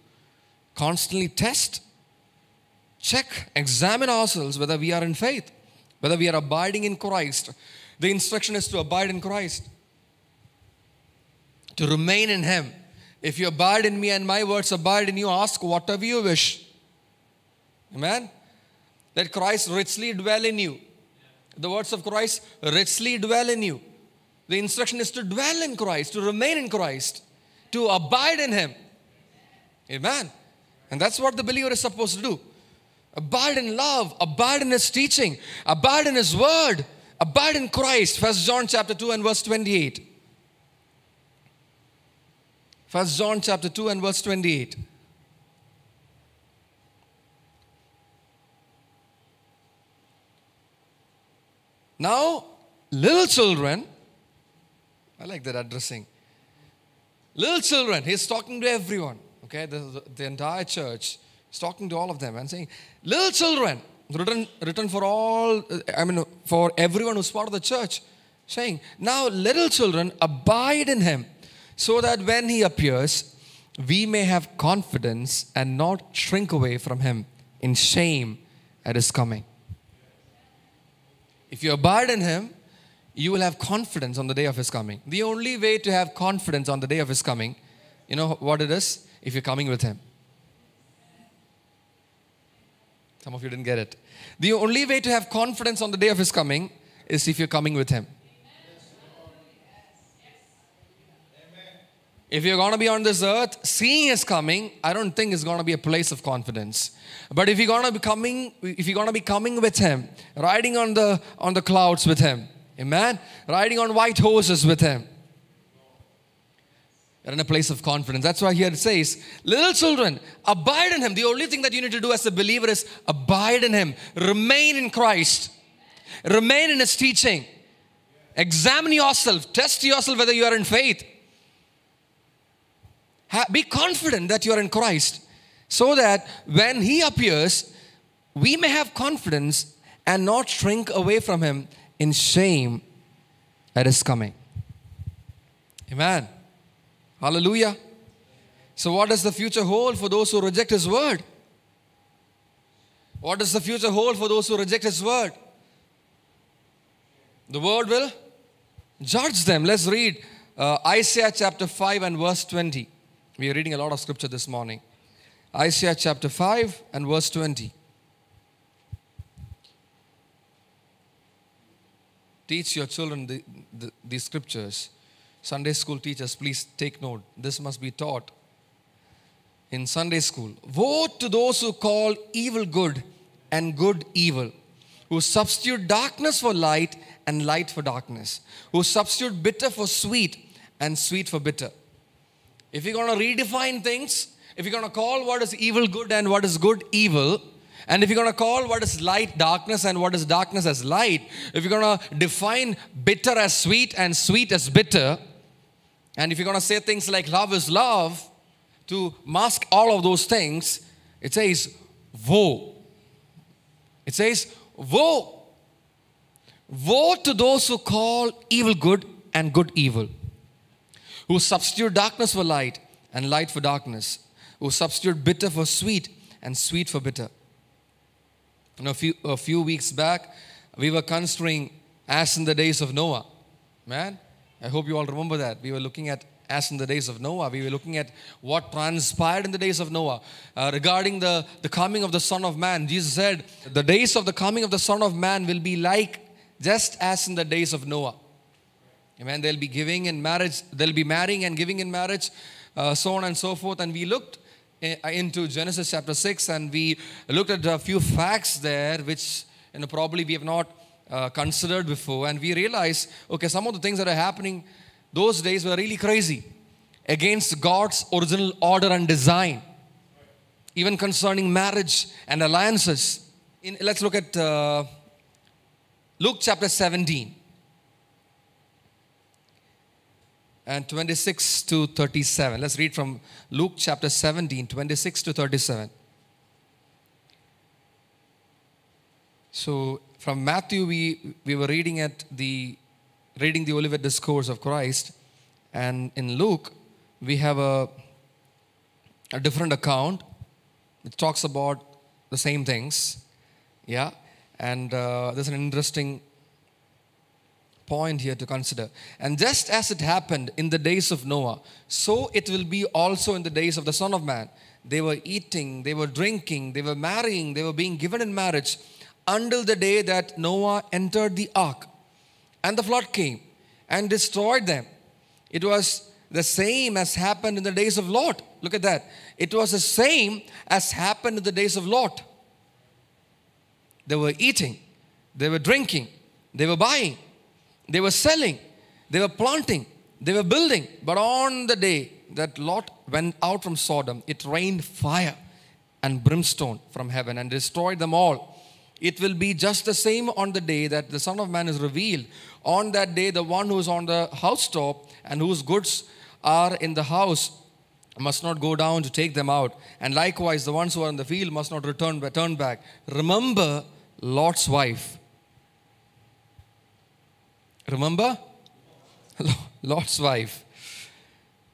constantly test, check, examine ourselves whether we are in faith, whether we are abiding in Christ. The instruction is to abide in Christ, to remain in Him. If you abide in me and my words abide in you, ask whatever you wish. Amen. Let Christ richly dwell in you the words of Christ richly dwell in you. The instruction is to dwell in Christ, to remain in Christ, to abide in Him. Amen. And that's what the believer is supposed to do abide in love, abide in His teaching, abide in His word, abide in Christ. First John chapter 2 and verse 28. First John chapter 2 and verse 28. Now, little children, I like that addressing. Little children, he's talking to everyone, okay? The, the, the entire church is talking to all of them and saying, Little children, written, written for all, uh, I mean, for everyone who's part of the church, saying, Now, little children, abide in him, so that when he appears, we may have confidence and not shrink away from him in shame at his coming. If you abide in Him, you will have confidence on the day of His coming. The only way to have confidence on the day of His coming, you know what it is? If you're coming with Him. Some of you didn't get it. The only way to have confidence on the day of His coming is if you're coming with Him. If you're going to be on this earth, seeing is coming, I don't think it's going to be a place of confidence. But if you're going to be coming, if you're going to be coming with him, riding on the on the clouds with him, amen, riding on white horses with him, you're in a place of confidence. That's why here it says, little children, abide in him. The only thing that you need to do as a believer is abide in him, remain in Christ, remain in his teaching. Examine yourself, test yourself whether you are in faith be confident that you are in Christ so that when He appears, we may have confidence and not shrink away from Him in shame at His coming. Amen. Hallelujah. So, what does the future hold for those who reject His word? What does the future hold for those who reject His word? The word will judge them. Let's read uh, Isaiah chapter 5 and verse 20. We are reading a lot of scripture this morning. Isaiah chapter 5 and verse 20. Teach your children the, the, these scriptures. Sunday school teachers, please take note. This must be taught in Sunday school. Woe to those who call evil good and good evil, who substitute darkness for light and light for darkness, who substitute bitter for sweet and sweet for bitter. If you're going to redefine things, if you're going to call what is evil good and what is good evil, and if you're going to call what is light darkness and what is darkness as light, if you're going to define bitter as sweet and sweet as bitter, and if you're going to say things like love is love, to mask all of those things, it says woe. It says woe. Woe to those who call evil good and good evil who substitute darkness for light and light for darkness, who substitute bitter for sweet and sweet for bitter. And a few, a few weeks back, we were considering as in the days of Noah. Man, I hope you all remember that. We were looking at as in the days of Noah. We were looking at what transpired in the days of Noah uh, regarding the, the coming of the Son of Man. Jesus said, The days of the coming of the Son of Man will be like just as in the days of Noah. Amen. They'll be giving in marriage, they'll be marrying and giving in marriage, uh, so on and so forth. And we looked eh, uh, into Genesis chapter 6 and we looked at a few facts there which you know, probably we have not uh, considered before. And we realized okay, some of the things that are happening those days were really crazy against God's original order and design, even concerning marriage and alliances. In, let's look at uh, Luke chapter 17. and 26 to 37. Let's read from Luke chapter 17, 26 to 37. So from Matthew, we, we were reading at the reading the Olivet Discourse of Christ, and in Luke, we have a, a different account. It talks about the same things. Yeah. And uh, there's an interesting point here to consider. And just as it happened in the days of Noah, so it will be also in the days of the Son of Man. They were eating, they were drinking, they were marrying, they were being given in marriage until the day that Noah entered the ark. And the flood came and destroyed them. It was the same as happened in the days of Lot. Look at that. It was the same as happened in the days of Lot. They were eating, they were drinking, they were buying, they were selling, they were planting, they were building. But on the day that Lot went out from Sodom, it rained fire and brimstone from heaven and destroyed them all. It will be just the same on the day that the Son of Man is revealed. On that day, the one who is on the housetop and whose goods are in the house must not go down to take them out. And likewise, the ones who are in the field must not return back. Remember Lot's wife Remember? *laughs* Lord's wife.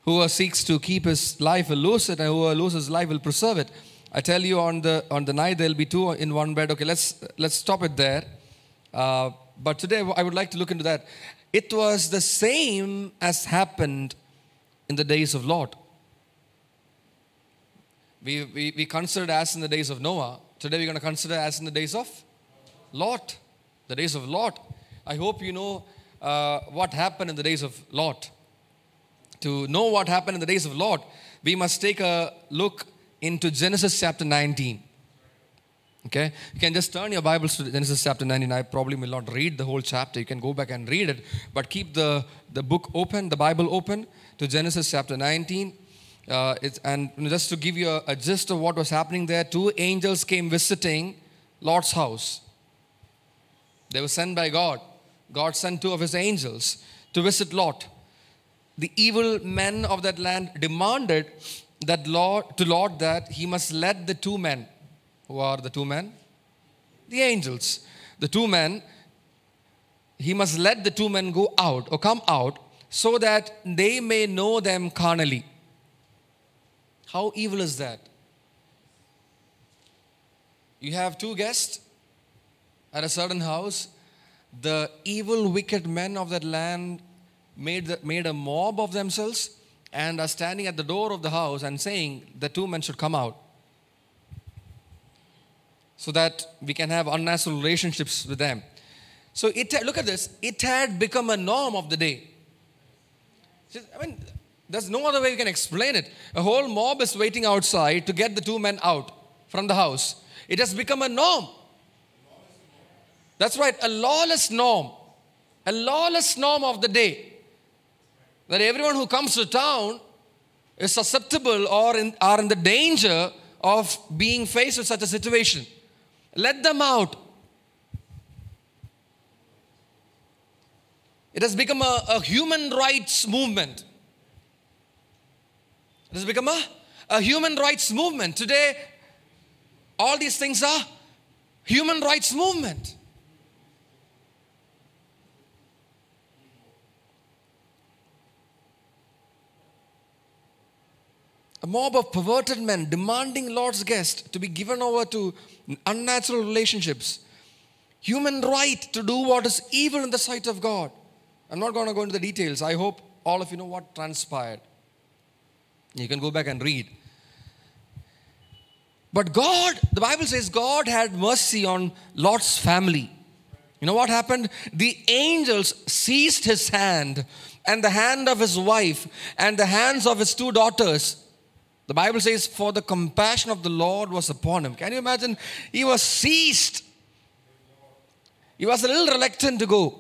Whoever seeks to keep his life will lose it, and whoever loses life will preserve it. I tell you, on the on the night there'll be two in one bed. Okay, let's let's stop it there. Uh, but today I would like to look into that. It was the same as happened in the days of Lot. We, we, we considered as in the days of Noah. Today we're going to consider as in the days of Lot. The days of Lot. I hope you know uh, what happened in the days of Lot. To know what happened in the days of Lot, we must take a look into Genesis chapter 19. Okay, you can just turn your Bibles to Genesis chapter 19. I probably will not read the whole chapter. You can go back and read it, but keep the, the book open, the Bible open to Genesis chapter 19. Uh, and just to give you a, a gist of what was happening there, two angels came visiting Lot's house. They were sent by God. God sent two of his angels to visit Lot. The evil men of that land demanded that to Lot that he must let the two men. Who are the two men? The angels. The two men, he must let the two men go out or come out so that they may know them carnally. How evil is that? You have two guests at a certain house the evil, wicked men of that land made, the, made a mob of themselves and are standing at the door of the house and saying, The two men should come out so that we can have unnatural relationships with them. So it look at this. It had become a norm of the day. I mean, there's no other way you can explain it. A whole mob is waiting outside to get the two men out from the house. It has become a norm. That's right, a lawless norm. A lawless norm of the day. That everyone who comes to town is susceptible or in, are in the danger of being faced with such a situation. Let them out. It has become a, a human rights movement. It has become a, a human rights movement. Today, all these things are human rights movement. a mob of perverted men demanding Lord's guest to be given over to unnatural relationships, human right to do what is evil in the sight of God. I'm not going to go into the details. I hope all of you know what transpired. You can go back and read. But God, the Bible says, God had mercy on Lot's family. You know what happened? The angels seized his hand and the hand of his wife and the hands of his two daughters the Bible says, For the compassion of the Lord was upon him. Can you imagine? He was seized. He was a little reluctant to go.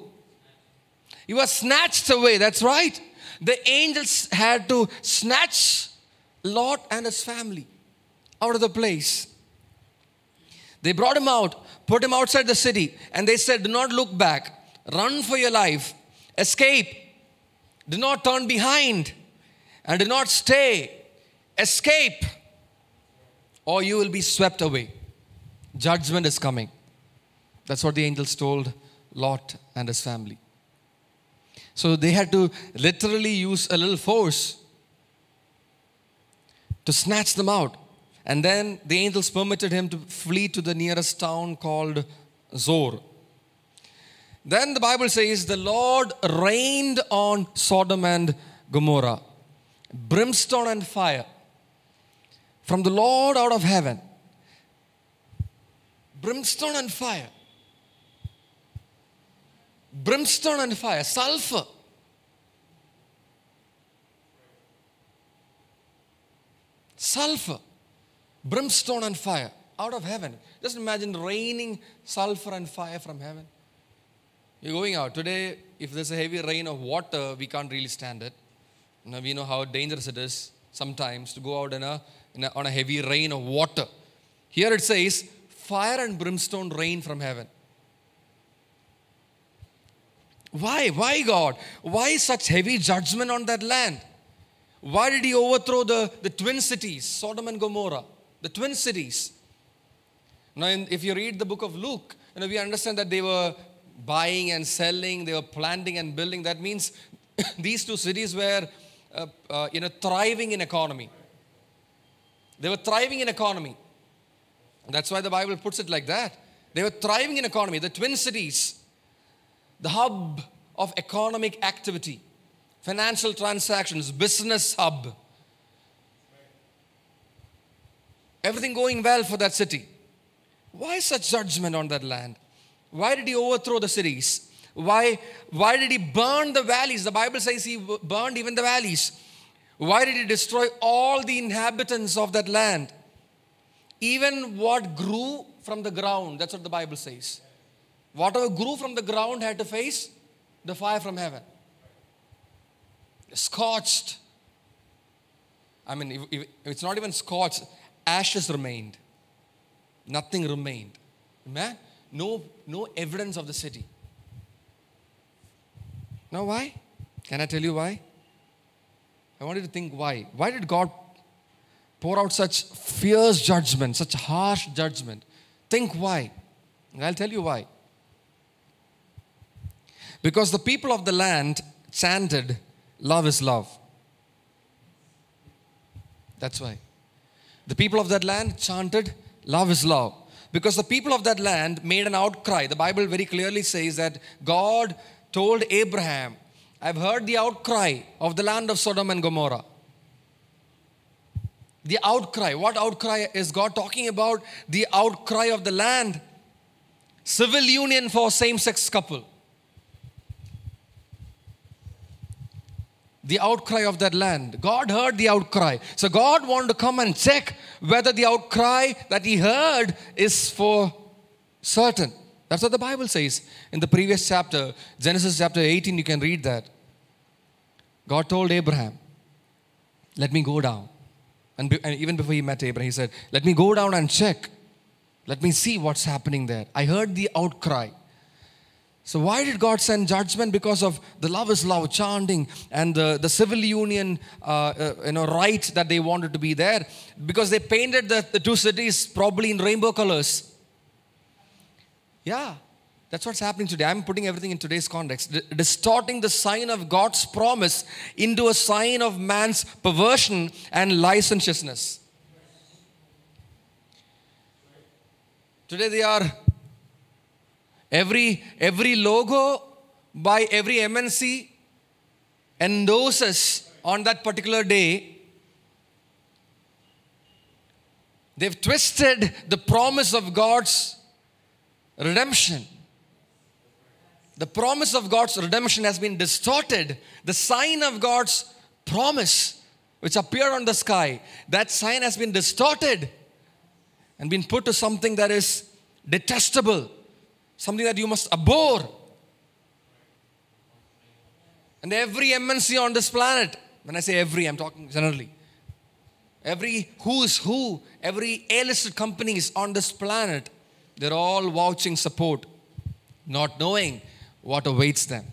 He was snatched away. That's right. The angels had to snatch Lot and his family out of the place. They brought him out, put him outside the city, and they said, Do not look back. Run for your life. Escape. Do not turn behind. And do not stay Escape, or you will be swept away. Judgment is coming. That's what the angels told Lot and his family. So they had to literally use a little force to snatch them out. And then the angels permitted him to flee to the nearest town called Zor. Then the Bible says the Lord rained on Sodom and Gomorrah, brimstone and fire from the Lord out of heaven, brimstone and fire. Brimstone and fire, sulfur. Sulfur, brimstone and fire out of heaven. Just imagine raining sulfur and fire from heaven. You're going out. Today, if there's a heavy rain of water, we can't really stand it. Now we know how dangerous it is sometimes to go out in a a, on a heavy rain of water. Here it says, fire and brimstone rain from heaven. Why? Why, God? Why such heavy judgment on that land? Why did he overthrow the, the twin cities, Sodom and Gomorrah? The twin cities. Now, in, if you read the book of Luke, you know, we understand that they were buying and selling, they were planting and building. That means *coughs* these two cities were, uh, uh, you know, thriving in economy. They were thriving in economy. That's why the Bible puts it like that. They were thriving in economy. The twin cities, the hub of economic activity, financial transactions, business hub. Everything going well for that city. Why such judgment on that land? Why did he overthrow the cities? Why, why did he burn the valleys? The Bible says he burned even the valleys. Why did he destroy all the inhabitants of that land? Even what grew from the ground, that's what the Bible says. Whatever grew from the ground had to face the fire from heaven. Scorched. I mean, if, if it's not even scorched, ashes remained. Nothing remained. Man, no, no evidence of the city. Now, why? Can I tell you why? I wanted to think why. Why did God pour out such fierce judgment, such harsh judgment? Think why. And I'll tell you why. Because the people of the land chanted, Love is love. That's why. The people of that land chanted, Love is love. Because the people of that land made an outcry. The Bible very clearly says that God told Abraham, I've heard the outcry of the land of Sodom and Gomorrah. The outcry. What outcry is God talking about? The outcry of the land. Civil union for same sex couple. The outcry of that land. God heard the outcry. So God wanted to come and check whether the outcry that He heard is for certain. That's what the Bible says. In the previous chapter, Genesis chapter 18, you can read that. God told Abraham, Let me go down. And, be, and even before he met Abraham, he said, Let me go down and check. Let me see what's happening there. I heard the outcry. So, why did God send judgment? Because of the love is love chanting and the, the civil union uh, uh, you know, right that they wanted to be there. Because they painted the, the two cities probably in rainbow colors. Yeah, that's what's happening today. I'm putting everything in today's context. D distorting the sign of God's promise into a sign of man's perversion and licentiousness. Today they are every every logo by every MNC endorses on that particular day. They've twisted the promise of God's redemption. The promise of God's redemption has been distorted. The sign of God's promise, which appeared on the sky, that sign has been distorted and been put to something that is detestable, something that you must abhor. And every MNC on this planet, when I say every, I'm talking generally, every who is who, every A listed companies on this planet they're all vouching support, not knowing what awaits them.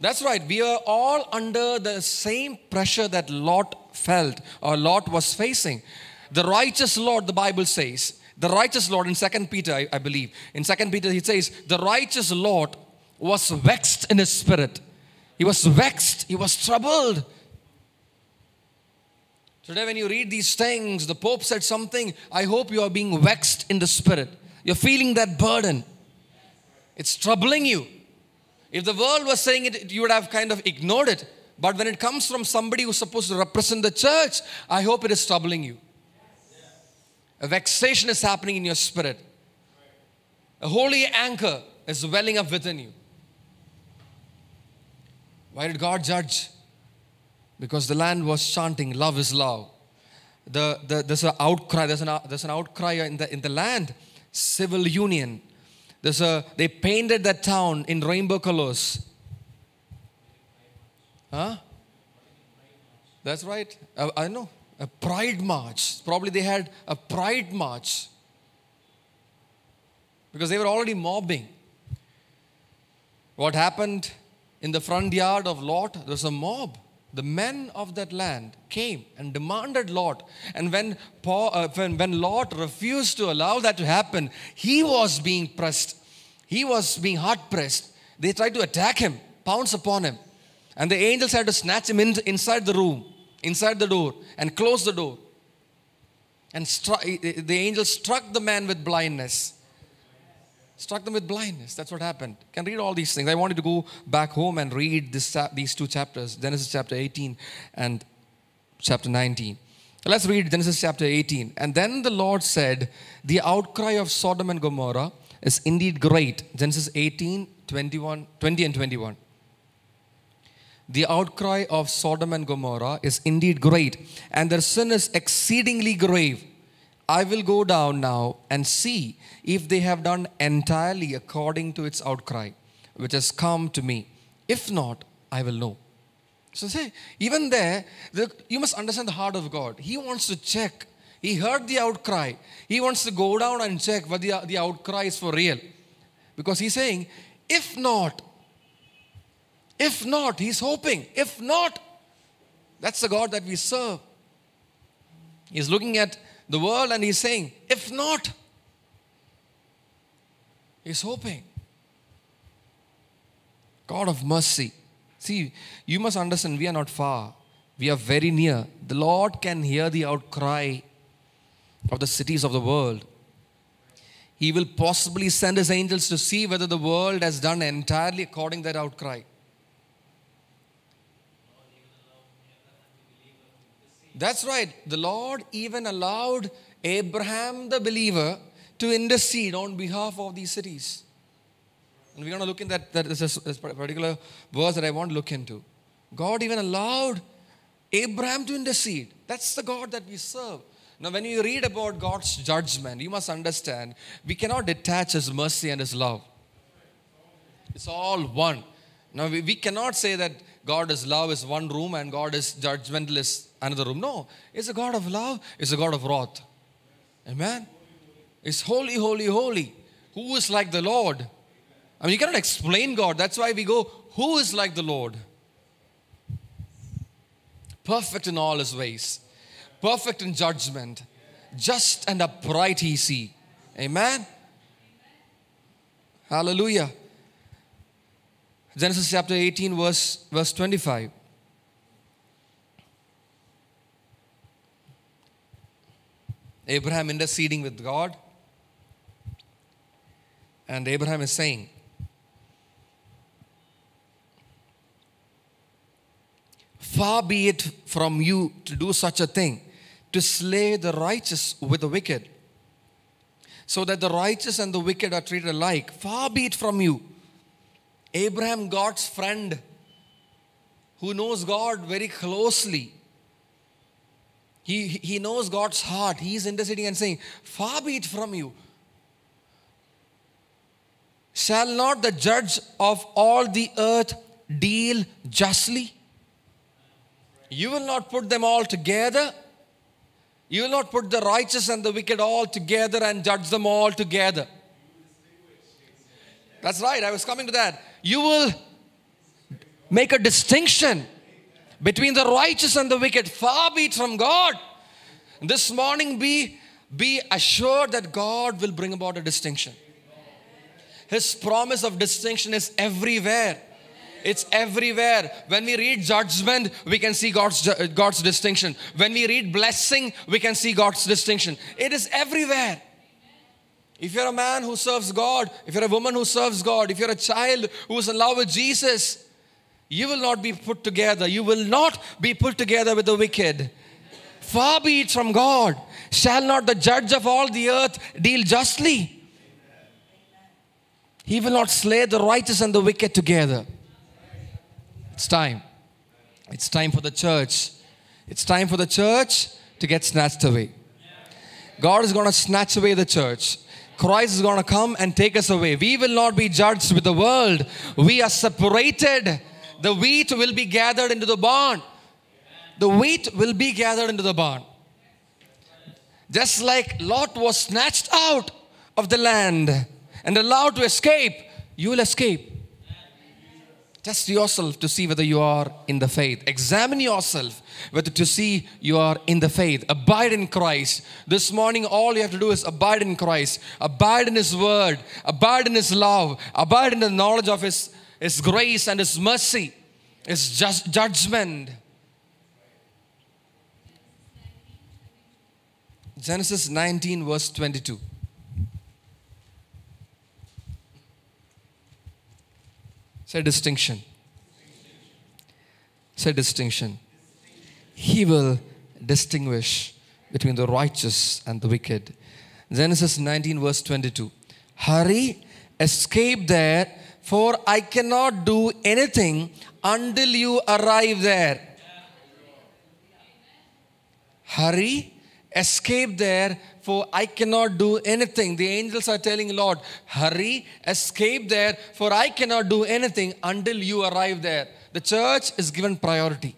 That's right. We are all under the same pressure that Lot felt or Lot was facing. The righteous Lot, the Bible says, the righteous Lot in Second Peter, I, I believe. In Second Peter, he says, the righteous Lot was vexed in his spirit. He was vexed. He was troubled. Today, when you read these things, the Pope said something. I hope you are being vexed in the spirit. You're feeling that burden. It's troubling you. If the world was saying it, you would have kind of ignored it. But when it comes from somebody who's supposed to represent the church, I hope it is troubling you. A vexation is happening in your spirit. A holy anger is welling up within you. Why did God judge because the land was chanting, Love is love. The, the, there's an outcry, there's an, there's an outcry in the, in the land, civil union. There's a, they painted that town in rainbow colors. Huh? That's right. I, uh, I know. A pride march. Probably they had a pride march because they were already mobbing. What happened in the front yard of Lot? There was a mob the men of that land came and demanded Lot. And when, Paul, uh, when, when Lot refused to allow that to happen, he was being pressed. He was being hard pressed. They tried to attack him, pounce upon him. And the angels had to snatch him in, inside the room, inside the door, and close the door. And the angel struck the man with blindness struck them with blindness. That's what happened. can read all these things. I wanted to go back home and read this, these two chapters Genesis chapter 18 and chapter 19. Let's read Genesis chapter 18. And then the Lord said, The outcry of Sodom and Gomorrah is indeed great. Genesis 18, 21, 20 and 21. The outcry of Sodom and Gomorrah is indeed great, and their sin is exceedingly grave. I will go down now and see if they have done entirely according to its outcry, which has come to me. If not, I will know. So, say, even there, the, you must understand the heart of God. He wants to check. He heard the outcry. He wants to go down and check whether the, the outcry is for real. Because he's saying, if not, if not, he's hoping. If not, that's the God that we serve. He's looking at the world and he's saying, if not, he's hoping. God of mercy. See, you must understand, we are not far. We are very near. The Lord can hear the outcry of the cities of the world. He will possibly send his angels to see whether the world has done entirely according to their outcry. That's right. The Lord even allowed Abraham the believer to intercede on behalf of these cities. And we're going to look in that, is this particular verse that I want to look into. God even allowed Abraham to intercede. That's the God that we serve. Now, when you read about God's judgment, you must understand we cannot detach His mercy and His love. It's all one. Now, we, we cannot say that God is love is one room and God is judgmental is another room. No, it's a God of love, it's a God of wrath. Amen. It's holy, holy, holy. Who is like the Lord? I mean, you cannot explain God. That's why we go, Who is like the Lord? Perfect in all his ways, perfect in judgment, just and upright he see. Amen. Hallelujah. Genesis chapter 18, verse, verse 25. Abraham interceding with God. And Abraham is saying, Far be it from you to do such a thing, to slay the righteous with the wicked, so that the righteous and the wicked are treated alike. Far be it from you Abraham, God's friend, who knows God very closely, he, he knows God's heart. He is interceding and saying, Far be it from you. Shall not the judge of all the earth deal justly? You will not put them all together. You will not put the righteous and the wicked all together and judge them all together. That's right, I was coming to that you will make a distinction between the righteous and the wicked. Far be it from God. This morning, be, be assured that God will bring about a distinction. His promise of distinction is everywhere. It's everywhere. When we read judgment, we can see God's, God's distinction. When we read blessing, we can see God's distinction. It is everywhere. If you're a man who serves God, if you're a woman who serves God, if you're a child who is in love with Jesus, you will not be put together. You will not be put together with the wicked. Far be it from God. Shall not the judge of all the earth deal justly? He will not slay the righteous and the wicked together. It's time. It's time for the church. It's time for the church to get snatched away. God is going to snatch away the church. Christ is going to come and take us away. We will not be judged with the world. We are separated. The wheat will be gathered into the barn. The wheat will be gathered into the barn. Just like Lot was snatched out of the land and allowed to escape, you will escape. Test yourself to see whether you are in the faith. Examine yourself whether to see you are in the faith. Abide in Christ. This morning, all you have to do is abide in Christ, abide in His word, abide in His love, abide in the knowledge of His, His grace and His mercy, His just judgment. Genesis 19, verse 22. Say distinction. Say distinction. He will distinguish between the righteous and the wicked. Genesis 19, verse 22. Hurry, escape there, for I cannot do anything until you arrive there. Hurry, escape there, for I cannot do anything. The angels are telling Lord, hurry, escape there, for I cannot do anything until you arrive there. The church is given priority.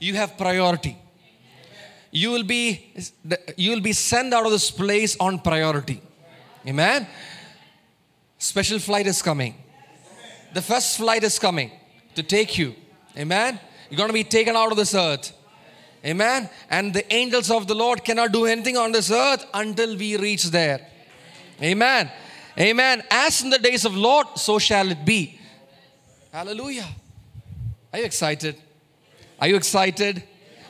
You have priority. You will be you will be sent out of this place on priority. Amen. Special flight is coming. The first flight is coming to take you. Amen. You're going to be taken out of this earth Amen. And the angels of the Lord cannot do anything on this earth until we reach there. Amen. Amen. As in the days of Lord, so shall it be. Hallelujah. Are you excited? Are you excited?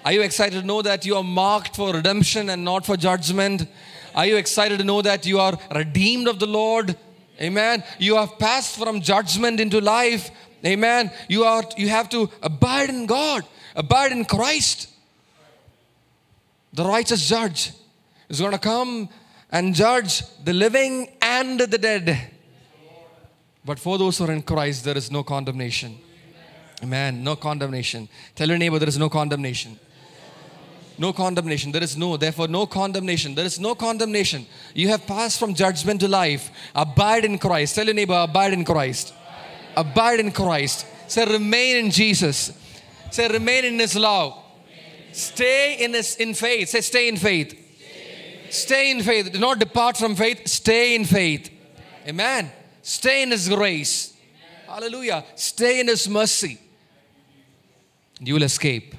Are you excited to know that you are marked for redemption and not for judgment? Are you excited to know that you are redeemed of the Lord? Amen. You have passed from judgment into life. Amen. You are you have to abide in God, abide in Christ the righteous judge is going to come and judge the living and the dead. But for those who are in Christ, there is no condemnation. Amen. No condemnation. Tell your neighbor there is no condemnation. No condemnation. There is no, therefore, no condemnation. There is no condemnation. You have passed from judgment to life. Abide in Christ. Tell your neighbor, abide in Christ. Abide in Christ. Say, remain in Jesus. Say, remain in His love Stay in, this, in faith. Say, stay in faith. Stay in faith. Do not depart from faith. Stay in faith. Amen. Stay in His grace. Hallelujah. Stay in His mercy. You will escape.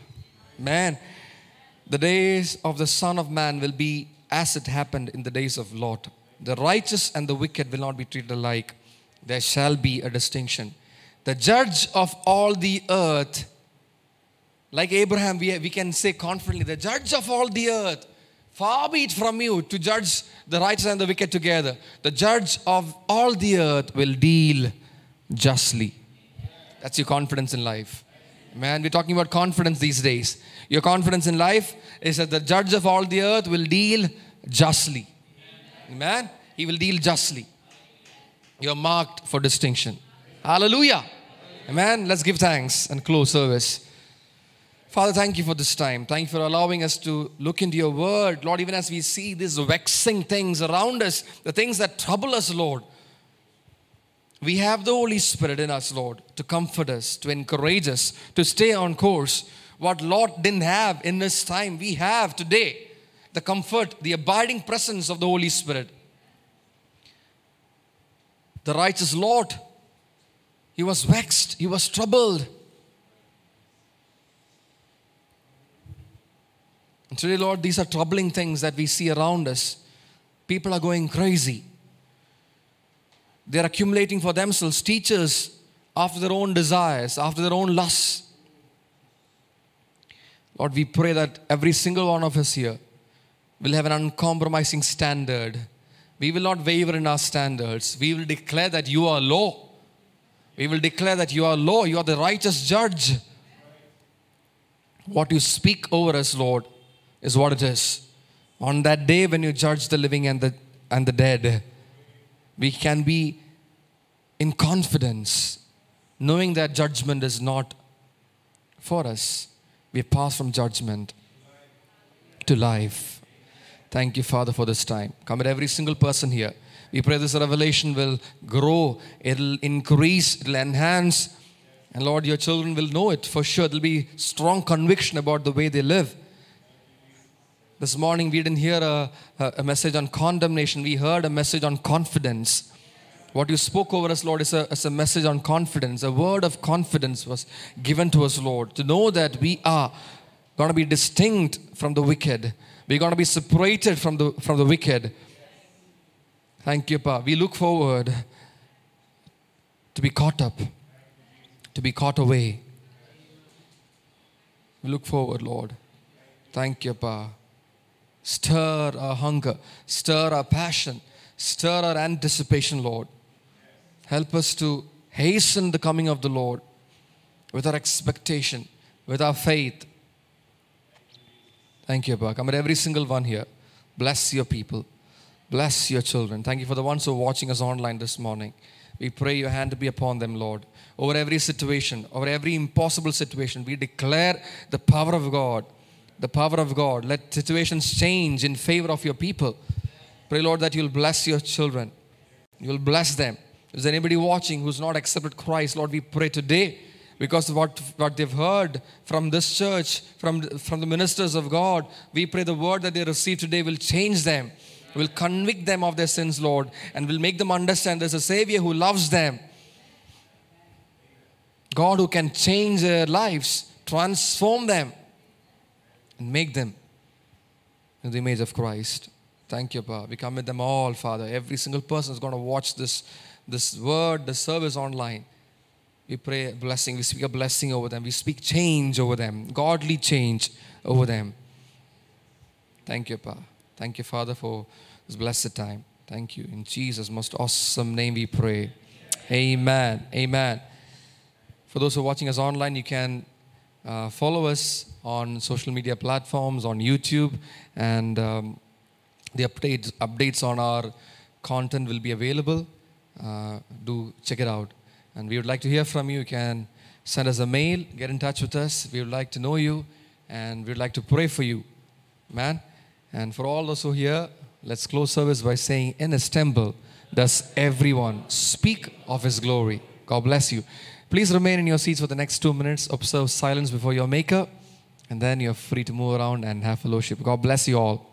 Man, the days of the Son of Man will be as it happened in the days of Lot. The righteous and the wicked will not be treated alike. There shall be a distinction. The judge of all the earth like Abraham, we, we can say confidently, the judge of all the earth, far be it from you to judge the righteous and the wicked together. The judge of all the earth will deal justly. That's your confidence in life. Man, we're talking about confidence these days. Your confidence in life is that the judge of all the earth will deal justly. Amen. He will deal justly. You're marked for distinction. Hallelujah. Amen. Let's give thanks and close service. Father, thank you for this time. Thank you for allowing us to look into your word. Lord, even as we see these vexing things around us, the things that trouble us, Lord, we have the Holy Spirit in us, Lord, to comfort us, to encourage us, to stay on course. What Lord didn't have in this time, we have today the comfort, the abiding presence of the Holy Spirit. The righteous Lord, he was vexed, he was troubled. And today, Lord, these are troubling things that we see around us. People are going crazy. They're accumulating for themselves teachers after their own desires, after their own lusts. Lord, we pray that every single one of us here will have an uncompromising standard. We will not waver in our standards. We will declare that you are law. We will declare that you are law. You are the righteous judge. What you speak over us, Lord, is what it is. On that day when you judge the living and the, and the dead, we can be in confidence, knowing that judgment is not for us. We pass from judgment to life. Thank you, Father, for this time. Come at every single person here. We pray this revelation will grow, it'll increase, it'll enhance. And Lord, your children will know it for sure. There'll be strong conviction about the way they live. This morning we didn't hear a, a message on condemnation, we heard a message on confidence. What you spoke over us, Lord, is a, is a message on confidence. A word of confidence was given to us, Lord, to know that we are going to be distinct from the wicked. We're going to be separated from the, from the wicked. Thank you, Pa. We look forward to be caught up, to be caught away. We look forward, Lord. Thank you, Pa. Stir our hunger, stir our passion, stir our anticipation, Lord. Help us to hasten the coming of the Lord with our expectation, with our faith. Thank you, Abba. Come at every single one here. Bless your people. Bless your children. Thank you for the ones who are watching us online this morning. We pray your hand to be upon them, Lord. Over every situation, over every impossible situation, we declare the power of God the power of God. Let situations change in favor of your people. Pray, Lord, that you'll bless your children. You'll bless them. Is there anybody watching who's not accepted Christ? Lord, we pray today because what, what they've heard from this church, from, from the ministers of God, we pray the word that they receive today will change them, will convict them of their sins, Lord, and will make them understand there's a Savior who loves them. God who can change their lives, transform them and make them in the image of Christ. Thank you, Pa. We commit them all, Father. Every single person is going to watch this, this word, the service online. We pray blessing. We speak a blessing over them. We speak change over them, godly change over them. Thank you, Pa. Thank you, Father, for this blessed time. Thank you. In Jesus' most awesome name we pray. Amen. Amen. For those who are watching us online, you can uh, follow us on social media platforms, on YouTube, and um, the updates, updates on our content will be available. Uh, do check it out. And we would like to hear from you. You can send us a mail, get in touch with us. We would like to know you, and we would like to pray for you, man. And for all those who here, let's close service by saying, In his temple does everyone speak of his glory. God bless you. Please remain in your seats for the next two minutes. Observe silence before your maker. And then you're free to move around and have fellowship. God bless you all.